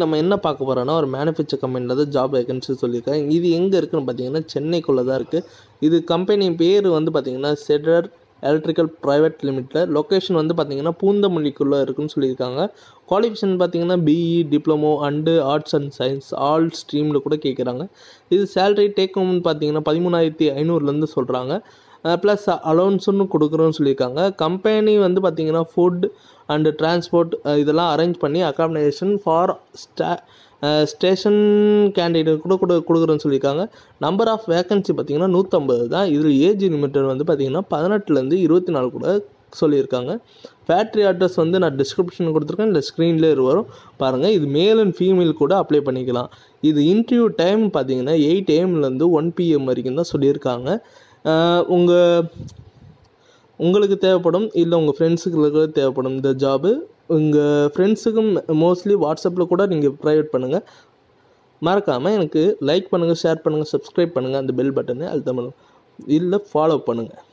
நம்ம என்ன பார்க்க போகிறோன்னா ஒரு மேனுஃபேக்சர் கம்பெனியில் தான் ஜாப் வேகன்சி சொல்லியிருக்காங்க இது எங்கே இருக்குதுன்னு பார்த்தீங்கன்னா சென்னைக்குள்ளே தான் இருக்குது இது கம்பெனி பேர் வந்து பார்த்திங்கன்னா செடர் எலக்ட்ரிக்கல் ப்ரைவேட் லிமிட்டில் லொக்கேஷன் வந்து பார்த்திங்கன்னா பூந்தமல்லிக்குள்ளே இருக்குன்னு சொல்லியிருக்காங்க குவாலிஃபிகேஷன் பார்த்தீங்கன்னா BE diploma and arts and science all ஸ்ட்ரீமில் கூட கேட்குறாங்க இது சேலரி டேக் ஹோம்னு பார்த்தீங்கன்னா பதிமூணாயிரத்தி ஐநூறுலேருந்து சொல்கிறாங்க ப்ளஸ் அலோன்ஸுன்னு கொடுக்குறோன்னு சொல்லியிருக்காங்க கம்பெனி வந்து பார்த்திங்கன்னா ஃபுட் அண்டு டிரான்ஸ்போர்ட் இதெல்லாம் அரேஞ்ச் பண்ணி அகாமடேஷன் ஃபார் ஸ்டா ஸ்டேஷன் கேண்டிடேட் கூட கொடு கொடுக்குறோன்னு சொல்லியிருக்காங்க நம்பர் ஆஃப் வேக்கன்சி பார்த்திங்கன்னா நூற்றம்பது தான் இதில் ஏஜ் லிமிட்டட் வந்து பார்த்திங்கன்னா பதினெட்டுலேருந்து இருபத்தி நாலு கூட சொல்லியிருக்காங்க ஃபேக்ட்ரி அட்ரஸ் வந்து நான் டிஸ்கிரிப்ஷன் கொடுத்துருக்கேன் இல்லை ஸ்க்ரீன்லேயே வரும் பாருங்கள் இது மேல் அண்ட் ஃபீமேல் கூட அப்ளை பண்ணிக்கலாம் இது இன்டர்வியூ டைம் பார்த்தீங்கன்னா எயிட் ஏஎம்லேருந்து ஒன் பிஎம் வரைக்கும் தான் சொல்லியிருக்காங்க உங்கள் உங்களுக்கு தேவைப்படும் இல்லை உங்கள் கூட தேவைப்படும் இந்த ஜாபு உங்கள் ஃப்ரெண்ட்ஸுக்கும் மோஸ்ட்லி வாட்ஸ்அப்பில் கூட நீங்கள் ப்ரைவேட் பண்ணுங்கள் மறக்காமல் எனக்கு லைக் பண்ணுங்கள் ஷேர் பண்ணுங்கள் சப்ஸ்கிரைப் பண்ணுங்கள் அந்த பெல் பட்டனை அழுத்தம் இல்லை ஃபாலோ பண்ணுங்கள்